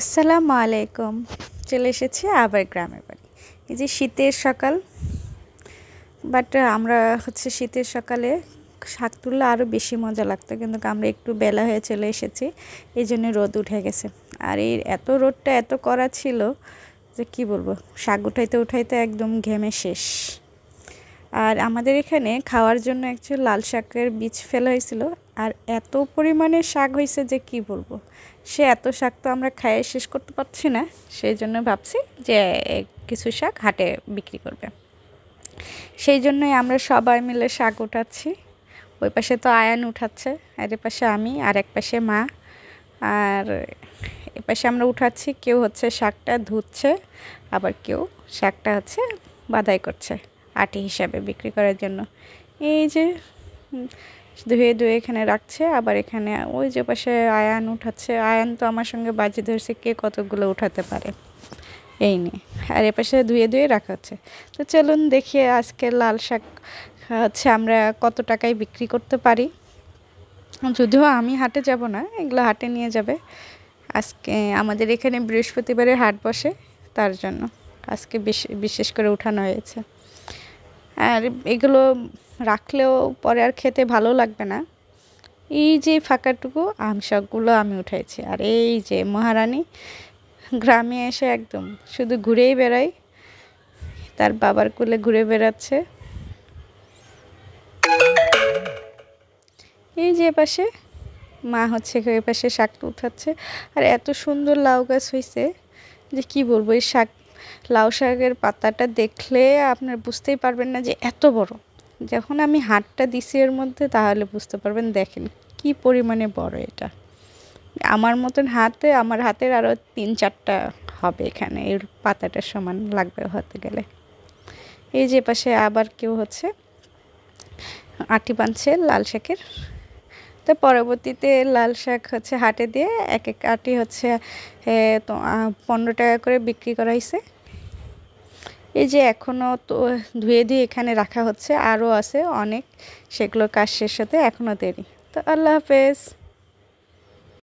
আসসালামু আলাইকুম চলে এসেছি আবার গ্রামের বাড়ি এই যে শীতের সকাল বাট আমরা হচ্ছে শীতের সকালে শাক তুললে আরও বেশি মজা লাগতো কিন্তু আমরা একটু বেলা হয়ে চলে এসেছি এই জন্য রোদ উঠে গেছে আর এই এত রোদটা এত করা ছিল যে কি বলবো শাক উঠাইতে উঠাইতে একদম ঘেমে শেষ আর আমাদের এখানে খাওয়ার জন্য একচু লাল শাকের বীজ ফেলা হয়েছিল আর এত পরিমাণে শাক হয়েছে যে কি বলবো সে এত শাক তো আমরা খায়ে শেষ করতে পারছি না সেই জন্য ভাবছি যে কিছু শাক হাটে বিক্রি করবে সেই জন্যই আমরা সবাই মিলে শাক উঠাচ্ছি ওই পাশে তো আয়ান উঠাচ্ছে আর পাশে আমি আর এক পাশে মা আর এপাশে আমরা উঠাচ্ছি কেউ হচ্ছে শাকটা ধুচ্ছে আবার কেউ শাকটা হচ্ছে বাধাই করছে আটি হিসাবে বিক্রি করার জন্য এই যে ধুয়ে ধুয়ে এখানে রাখছে আবার এখানে ওই যে পাশে আয়ান উঠাচ্ছে আয়ান তো আমার সঙ্গে বাজি ধরছে কে কতগুলো উঠাতে পারে এই নিয়ে আর এ পাশে ধুয়ে ধুয়ে রাখা হচ্ছে তো চলুন দেখি আজকে লাল শাক হচ্ছে আমরা কত টাকায় বিক্রি করতে পারি যদিও আমি হাটে যাব না এগুলো হাটে নিয়ে যাবে আজকে আমাদের এখানে বৃহস্পতিবারে হাট বসে তার জন্য আজকে বিশেষ করে উঠানো হয়েছে আর এগুলো রাখলেও পরে আর খেতে ভালো লাগবে না এই যে ফাঁকাটুকু আম শাকগুলো আমি উঠাইছি আর এই যে মহারানী গ্রামে এসে একদম শুধু ঘুরেই বেড়াই তার বাবার কুলে ঘুরে বেড়াচ্ছে এই যে পাশে মা হচ্ছে এ পাশে শাকটা উঠাচ্ছে আর এত সুন্দর লাউ গাছ হয়েছে যে কি বলবো এই শাক লাউ শাকের পাতাটা দেখলে আপনার বুঝতেই পারবেন না যে এত বড় যখন আমি হাটটা দিছি এর মধ্যে তাহলে বুঝতে পারবেন দেখেন কি পরিমাণে বড় এটা আমার মতন হাতে আমার হাতের আরও তিন চারটা হবে এখানে এর পাতাটার সমান লাগবে হতে গেলে এই যে পাশে আবার কেউ হচ্ছে আটি বাঁধছে লাল শাকের তো পরবর্তীতে লাল শাক হচ্ছে হাটে দিয়ে এক এক আটি হচ্ছে তো পনেরো টাকা করে বিক্রি করাইছে এই যে এখনও তো ধুয়ে ধুয়ে এখানে রাখা হচ্ছে আরও আছে অনেক সেগুলো কাজ শেষ হতে এখনও দেরি তো আল্লাহ হাফেজ